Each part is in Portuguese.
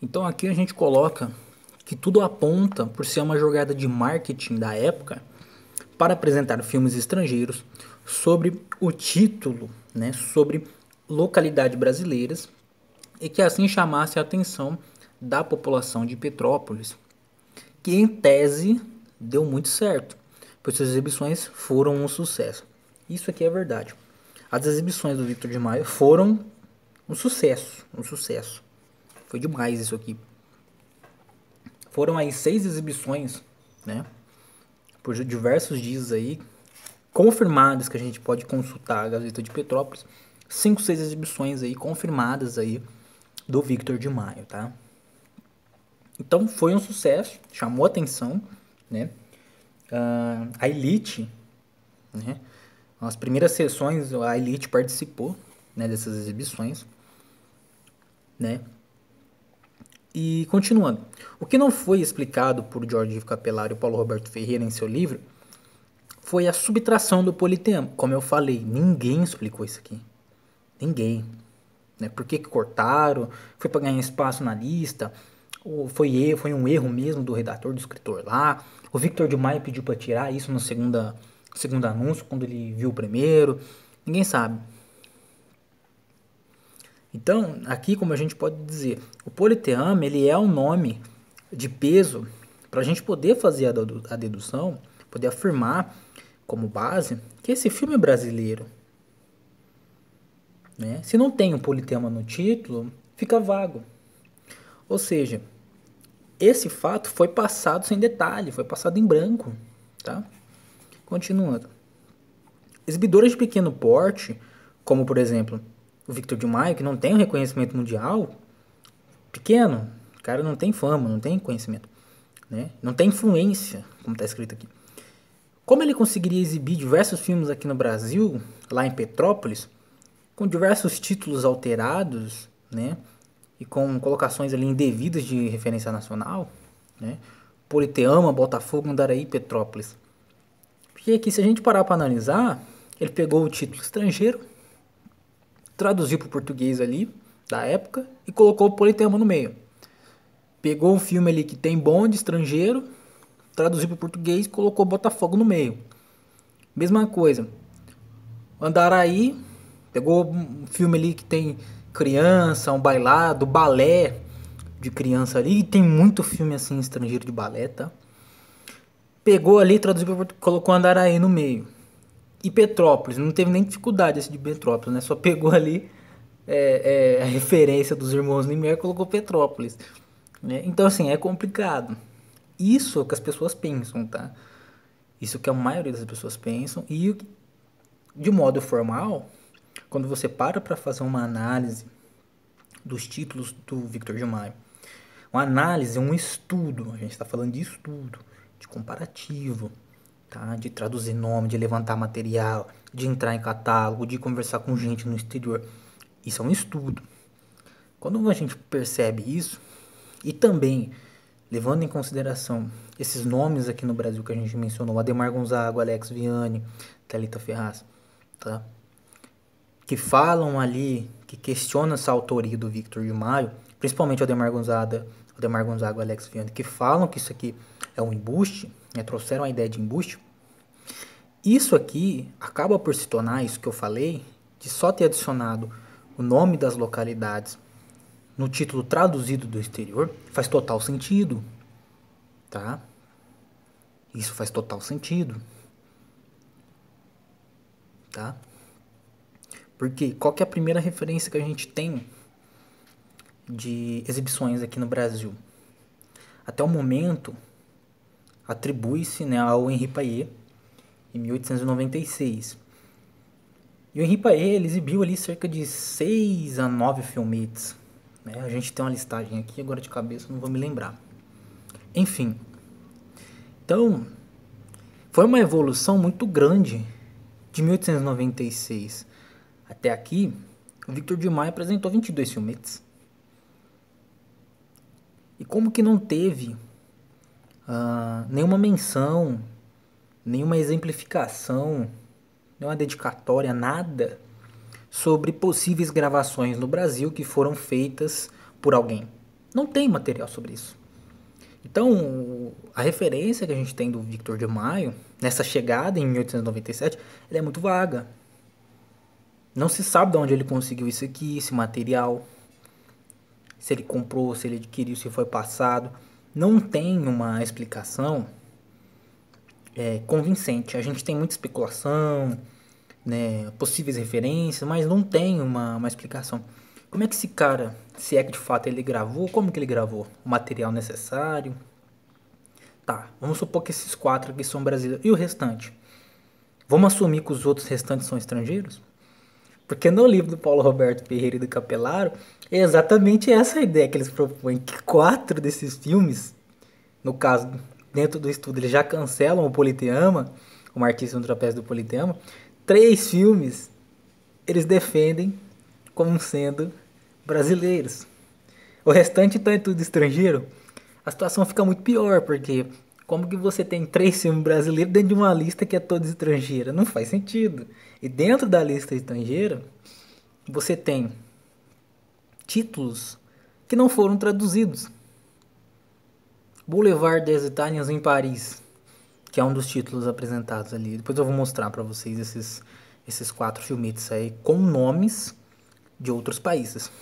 Então aqui a gente coloca que tudo aponta, por ser uma jogada de marketing da época, para apresentar filmes estrangeiros sobre o título, né, sobre localidades brasileiras e que assim chamasse a atenção da população de Petrópolis, que em tese deu muito certo, pois suas exibições foram um sucesso. Isso aqui é verdade. As exibições do Victor de Maio foram um sucesso, um sucesso. Foi demais isso aqui. Foram aí seis exibições, né? Por diversos dias aí, confirmadas que a gente pode consultar a Gazeta de Petrópolis. Cinco, seis exibições aí confirmadas aí do Victor de Maio, tá? Então foi um sucesso, chamou atenção, né? Uh, a Elite, né? As primeiras sessões a Elite participou, né? Dessas exibições, né? E continuando, o que não foi explicado por Jorge Capelari e Paulo Roberto Ferreira em seu livro foi a subtração do politema. Como eu falei, ninguém explicou isso aqui. Ninguém. Né? Por que, que cortaram? Foi para ganhar espaço na lista? Ou foi, foi um erro mesmo do redator, do escritor lá? O Victor de Maia pediu para tirar isso no segunda, segundo anúncio, quando ele viu o primeiro? Ninguém sabe. Então, aqui como a gente pode dizer, o politeama ele é um nome de peso para a gente poder fazer a dedução, poder afirmar como base que esse filme é brasileiro. Né? Se não tem um politema no título, fica vago. Ou seja, esse fato foi passado sem detalhe, foi passado em branco. Tá? Continuando. Exibidoras de pequeno porte, como por exemplo o Victor de Maio, que não tem um reconhecimento mundial, pequeno, o cara não tem fama, não tem conhecimento, né? não tem influência, como está escrito aqui. Como ele conseguiria exibir diversos filmes aqui no Brasil, lá em Petrópolis, com diversos títulos alterados, né? E com colocações ali indevidas de referência nacional, né? Politeama, Botafogo, Andaraí, Petrópolis. Porque aqui, se a gente parar para analisar, ele pegou o título estrangeiro, traduziu para o português ali, da época, e colocou o Politermo no meio. Pegou um filme ali que tem bonde estrangeiro, traduziu para o português e colocou Botafogo no meio. Mesma coisa. Andaraí pegou um filme ali que tem criança, um bailado, balé de criança ali, e tem muito filme assim estrangeiro de balé, tá? Pegou ali, traduziu para colocou Andaraí no meio e Petrópolis. Não teve nem dificuldade esse de Petrópolis, né? Só pegou ali é, é, a referência dos irmãos Lumière e colocou Petrópolis. Né? Então, assim, é complicado. Isso é o que as pessoas pensam, tá? Isso é que a maioria das pessoas pensam. E, de modo formal, quando você para para fazer uma análise dos títulos do Victor de Maio, uma análise, um estudo, a gente está falando de estudo, de comparativo, tá? De traduzir nome, de levantar material, de entrar em catálogo, de conversar com gente no exterior. Isso é um estudo. Quando a gente percebe isso, e também levando em consideração esses nomes aqui no Brasil que a gente mencionou, Ademar Gonzaga, Alex Viane, Thalita Ferraz, tá? Que falam ali, que questionam essa autoria do Victor de Maio, principalmente Aldemar Gonzaga, Aldemar Gonzaga e Alex Viana, que falam que isso aqui é um embuste, né, trouxeram a ideia de embuste, isso aqui acaba por se tornar isso que eu falei, de só ter adicionado o nome das localidades no título traduzido do exterior, faz total sentido, tá? Isso faz total sentido. Tá? Porque qual é a primeira referência que a gente tem de exibições aqui no Brasil. Até o momento, atribui-se né, ao Henri Payet, em 1896. E o Henri Payet ele exibiu ali cerca de 6 a 9 filmetes. Né? A gente tem uma listagem aqui, agora de cabeça não vou me lembrar. Enfim, então foi uma evolução muito grande de 1896 até aqui. O Victor Dilma apresentou 22 filmetes. E como que não teve uh, nenhuma menção, nenhuma exemplificação, nenhuma dedicatória, nada sobre possíveis gravações no Brasil que foram feitas por alguém? Não tem material sobre isso. Então, a referência que a gente tem do Victor de Maio, nessa chegada em 1897, ela é muito vaga. Não se sabe de onde ele conseguiu isso aqui, esse material se ele comprou, se ele adquiriu, se foi passado. Não tem uma explicação é, convincente. A gente tem muita especulação, né, possíveis referências, mas não tem uma, uma explicação. Como é que esse cara, se é que de fato ele gravou, como que ele gravou? O material necessário? Tá, vamos supor que esses quatro aqui são brasileiros. E o restante? Vamos assumir que os outros restantes são estrangeiros? Porque no livro do Paulo Roberto Ferreira e do Capelaro, é exatamente essa a ideia que eles propõem, que quatro desses filmes, no caso, dentro do estudo, eles já cancelam o Politeama, o artista no trapézio do Politeama, três filmes eles defendem como sendo brasileiros. O restante então é tudo estrangeiro. A situação fica muito pior, porque como que você tem três filmes brasileiros dentro de uma lista que é toda estrangeira? Não faz sentido. E dentro da lista estrangeira, você tem títulos que não foram traduzidos. Boulevard das Italiens em Paris, que é um dos títulos apresentados ali. Depois eu vou mostrar para vocês esses, esses quatro filmetes aí com nomes de outros países.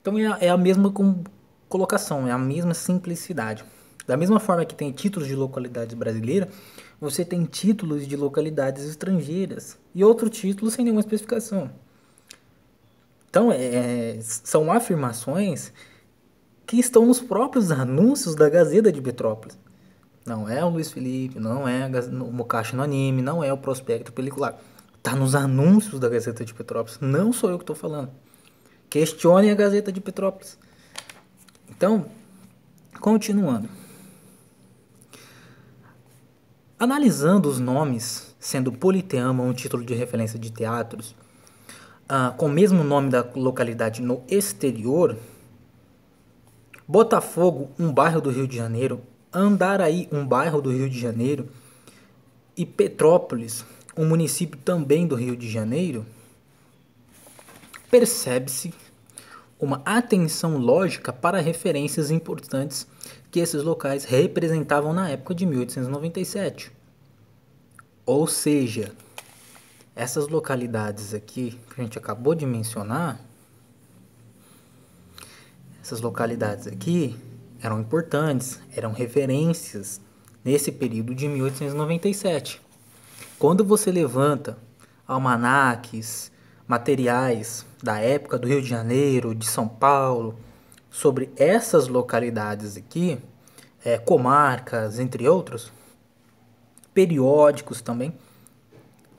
Então é, é a mesma colocação, é a mesma simplicidade. Da mesma forma que tem títulos de localidades brasileiras, você tem títulos de localidades estrangeiras e outro título sem nenhuma especificação. Então, é, é, são afirmações que estão nos próprios anúncios da Gazeta de Petrópolis. Não é o Luiz Felipe, não é o Mocashi no anime, não é o prospecto pelicular. Está nos anúncios da Gazeta de Petrópolis. Não sou eu que estou falando. Questione a Gazeta de Petrópolis. Então, continuando. Analisando os nomes, sendo Politeama um título de referência de teatros, uh, com o mesmo nome da localidade no exterior, Botafogo, um bairro do Rio de Janeiro, Andaraí, um bairro do Rio de Janeiro, e Petrópolis, um município também do Rio de Janeiro, percebe-se uma atenção lógica para referências importantes que esses locais representavam na época de 1897. Ou seja, essas localidades aqui que a gente acabou de mencionar, essas localidades aqui eram importantes, eram referências nesse período de 1897. Quando você levanta almanaques, materiais da época do Rio de Janeiro, de São Paulo, sobre essas localidades aqui, é, comarcas, entre outros, periódicos também,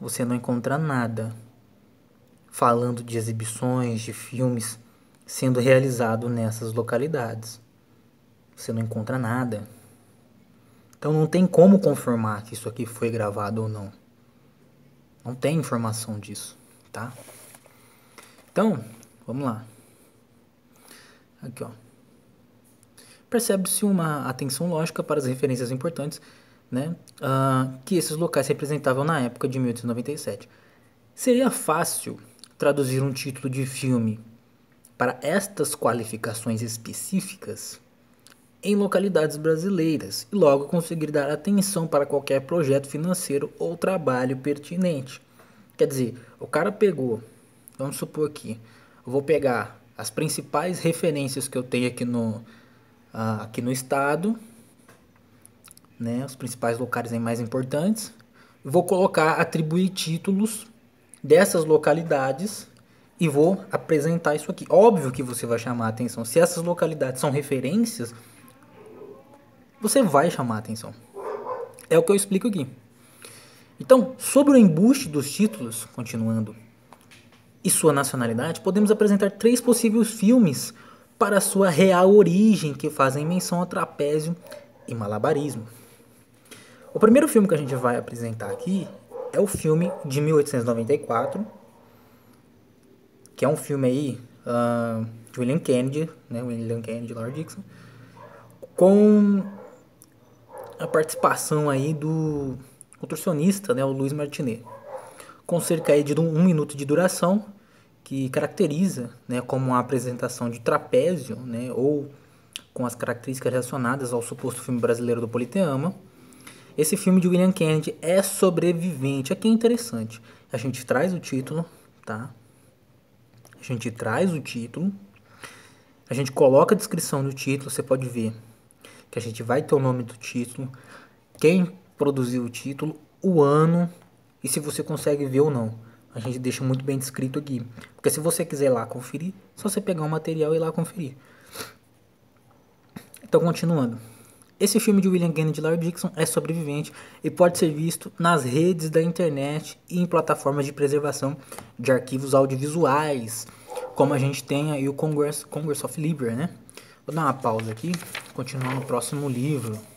você não encontra nada falando de exibições, de filmes sendo realizado nessas localidades. Você não encontra nada. Então não tem como confirmar que isso aqui foi gravado ou não. Não tem informação disso tá? Então, vamos lá. Aqui, ó. Percebe-se uma atenção lógica para as referências importantes, né? Uh, que esses locais representavam na época de 1897. Seria fácil traduzir um título de filme para estas qualificações específicas em localidades brasileiras e logo conseguir dar atenção para qualquer projeto financeiro ou trabalho pertinente. Quer dizer, o cara pegou, vamos supor aqui, eu vou pegar as principais referências que eu tenho aqui no, ah, aqui no estado, né, os principais locais mais importantes, vou colocar, atribuir títulos dessas localidades e vou apresentar isso aqui. Óbvio que você vai chamar a atenção. Se essas localidades são referências, você vai chamar a atenção. É o que eu explico aqui. Então, sobre o embuste dos títulos, continuando, e sua nacionalidade, podemos apresentar três possíveis filmes para sua real origem que fazem menção a trapézio e malabarismo. O primeiro filme que a gente vai apresentar aqui é o filme de 1894, que é um filme aí uh, de William Kennedy, né, William Kennedy, Lord Dixon, com a participação aí do contorcionista, né, o Luiz Martinet, com cerca de um minuto de duração, que caracteriza né, como uma apresentação de trapézio né, ou com as características relacionadas ao suposto filme brasileiro do Politeama. Esse filme de William Kennedy é sobrevivente. Aqui é interessante. A gente traz o título, tá? A gente traz o título. A gente coloca a descrição do título, você pode ver que a gente vai ter o nome do título, quem produzir o título, o ano e se você consegue ver ou não. A gente deixa muito bem descrito aqui. Porque se você quiser lá conferir, é só você pegar o material e ir lá conferir. Então, continuando. Esse filme de William Kennedy Larry Dixon é sobrevivente e pode ser visto nas redes da internet e em plataformas de preservação de arquivos audiovisuais, como a gente tem aí o Congress, Congress of Libra, né? Vou dar uma pausa aqui, continuar no próximo livro.